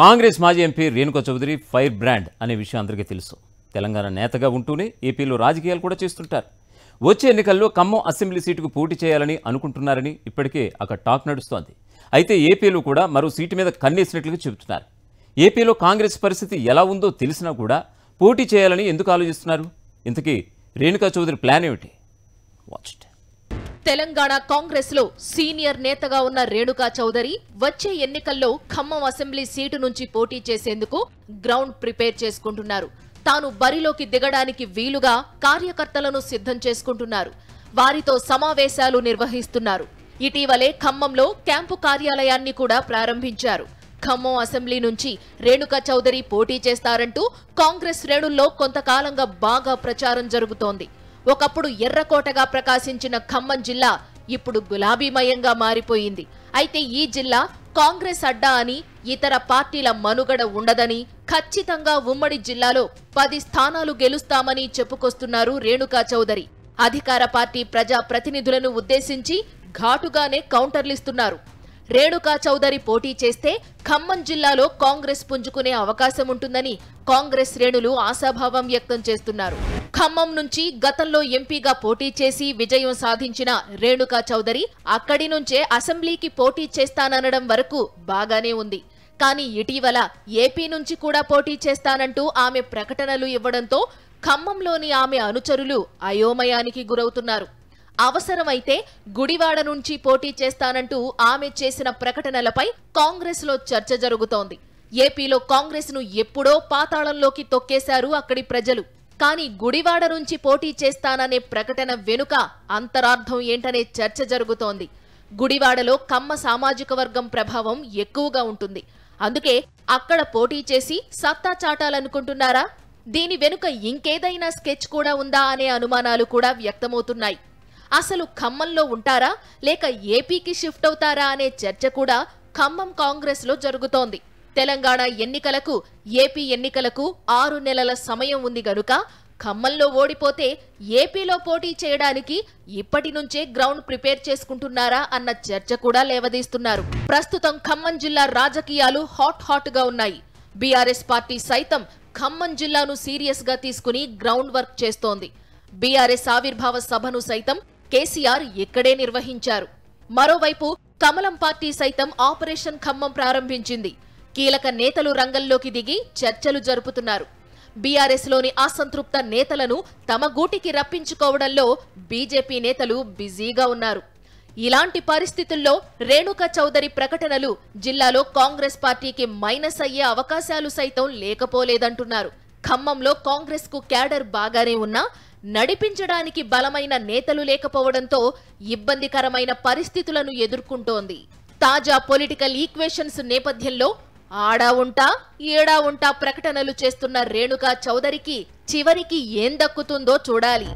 కాంగ్రెస్ మాజీ MP Renuka Chowdhury fire brand అనే విషయం అందరికీ తెలుసు తెలంగాణ నేతగా ఉంటూనే ఏపీలో రాజకీయాలు కూడా చేస్తుంటారు వచ్చే ఎన్నికల్లో ఖమ్మం అసెంబ్లీ సీటుకు పోటీ చేయాలని అనుకుంటున్నారని ఇప్పటికే అక్కడ టాక్ నడుస్తోంది అయితే ఏపీలో కూడా మరో సీటు మీద కన్నేసినట్లుగా చెబుతున్నారు ఏపీలో కాంగ్రెస్ పరిస్థితి ఎలా ఉందో తెలిసినా కూడా పోటీ చేయాలని ఎందుకు ఆలోచిస్తున్నారు ఇంతకీ రేణుకా చౌదరి ప్లాన్ ఏమిటి వాచ్ తెలంగాణ కాంగ్రెస్ లో సీనియర్ నేతగా ఉన్న రేణుకా చౌదరి వచ్చే ఎన్నికల్లో ఖమ్మం అసెంబ్లీ సీటు నుంచి పోటీ చేసేందుకు గ్రౌండ్ ప్రిపేర్ చేసుకుంటున్నారు తాను బరిలోకి దిగడానికి వీలుగా కార్యకర్తలను సిద్ధం చేసుకుంటున్నారు వారితో సమావేశాలు నిర్వహిస్తున్నారు ఇటీవలే ఖమ్మంలో క్యాంపు కార్యాలయాన్ని కూడా ప్రారంభించారు ఖమ్మం అసెంబ్లీ నుంచి రేణుకా చౌదరి పోటీ చేస్తారంటూ కాంగ్రెస్ శ్రేణుల్లో కొంతకాలంగా బాగా ప్రచారం జరుగుతోంది ఒకప్పుడు ఎర్రకోటగా ప్రకాశించిన ఖమ్మం జిల్లా ఇప్పుడు గులాబీమయంగా మారిపోయింది అయితే ఈ జిల్లా కాంగ్రెస్ అడ్డా అని ఇతర పార్టీల మనుగడ ఉండదని ఖచ్చితంగా ఉమ్మడి జిల్లాలో పది స్థానాలు గెలుస్తామని చెప్పుకొస్తున్నారు రేణుకా చౌదరి అధికార పార్టీ ప్రజా ప్రతినిధులను ఉద్దేశించి ఘాటుగానే కౌంటర్లిస్తున్నారు రేణుకా చౌదరి పోటీ చేస్తే ఖమ్మం జిల్లాలో కాంగ్రెస్ పుంజుకునే అవకాశం ఉంటుందని కాంగ్రెస్ శ్రేణులు ఆశాభావం వ్యక్తం చేస్తున్నారు ఖమ్మం నుంచి గతంలో ఎంపీగా పోటీ చేసి విజయం సాధించిన రేణుకా చౌదరి అక్కడి నుంచే అసెంబ్లీకి పోటీ చేస్తాననడం వరకు బాగానే ఉంది కానీ ఇటీవల ఏపీ నుంచి కూడా పోటీ చేస్తానంటూ ఆమె ప్రకటనలు ఇవ్వడంతో ఖమ్మంలోని ఆమె అనుచరులు అయోమయానికి గురవుతున్నారు అవసరమైతే గుడివాడ నుంచి పోటీ చేస్తానంటూ ఆమె చేసిన ప్రకటనలపై కాంగ్రెస్లో చర్చ జరుగుతోంది ఏపీలో కాంగ్రెస్ను ఎప్పుడో పాతాళంలోకి తొక్కేశారు అక్కడి ప్రజలు కానీ గుడివాడ నుంచి పోటీ చేస్తాననే ప్రకటన వెనుక అంతరార్థం ఏంటనే చర్చ జరుగుతోంది గుడివాడలో కమ్మ సామాజిక వర్గం ప్రభావం ఎక్కువగా ఉంటుంది అందుకే అక్కడ పోటీ చేసి సత్తా చాటాలనుకుంటున్నారా దీని వెనుక ఇంకేదైనా స్కెచ్ కూడా ఉందా అనే అనుమానాలు కూడా వ్యక్తమవుతున్నాయి అసలు ఖమ్మంలో ఉంటారా లేక ఏపీకి షిఫ్ట్ అవుతారా అనే చర్చ కూడా ఖమ్మం కాంగ్రెస్లో జరుగుతోంది తెలంగాణ ఎన్నికలకు ఏపీ ఎన్నికలకు ఆరు నెలల సమయం ఉంది గనుక ఖమ్మంలో ఓడిపోతే ఏపీలో పోటీ చేయడానికి ఇప్పటి నుంచే గ్రౌండ్ ప్రిపేర్ చేసుకుంటున్నారా అన్న చర్చ కూడా లేవదీస్తున్నారు ప్రస్తుతం ఖమ్మం జిల్లా రాజకీయాలు హాట్ హాట్ గా ఉన్నాయి బీఆర్ఎస్ పార్టీ సైతం ఖమ్మం జిల్లాను సీరియస్ గా తీసుకుని గ్రౌండ్ వర్క్ చేస్తోంది బీఆర్ఎస్ ఆవిర్భావ సభను సైతం కేసీఆర్ ఇక్కడే నిర్వహించారు మరోవైపు కమలం పార్టీ సైతం ఆపరేషన్ ఖమ్మం ప్రారంభించింది కీలక నేతలు రంగంలోకి దిగి చర్చలు జరుపుతున్నారు బీఆర్ఎస్లోని అసంతృప్త నేతలను తమ గూటికి రప్పించుకోవడంలో బీజేపీ నేతలు బిజీగా ఉన్నారు ఇలాంటి పరిస్థితుల్లో రేణుకా చౌదరి ప్రకటనలు జిల్లాలో కాంగ్రెస్ పార్టీకి మైనస్ అయ్యే అవకాశాలు సైతం లేకపోలేదంటున్నారు ఖమ్మంలో కాంగ్రెస్ కు క్యాడర్ బాగానే ఉన్నా నడిపించడానికి బలమైన నేతలు లేకపోవడంతో ఇబ్బందికరమైన పరిస్థితులను ఎదుర్కొంటోంది తాజా పొలిటికల్ ఈక్వేషన్స్ నేపథ్యంలో ఆడా ఉంటా ఏడా ఉంటా ప్రకటనలు చేస్తున్న రేణుకా చౌదరికి చివరికి ఏం దక్కుతుందో చూడాలి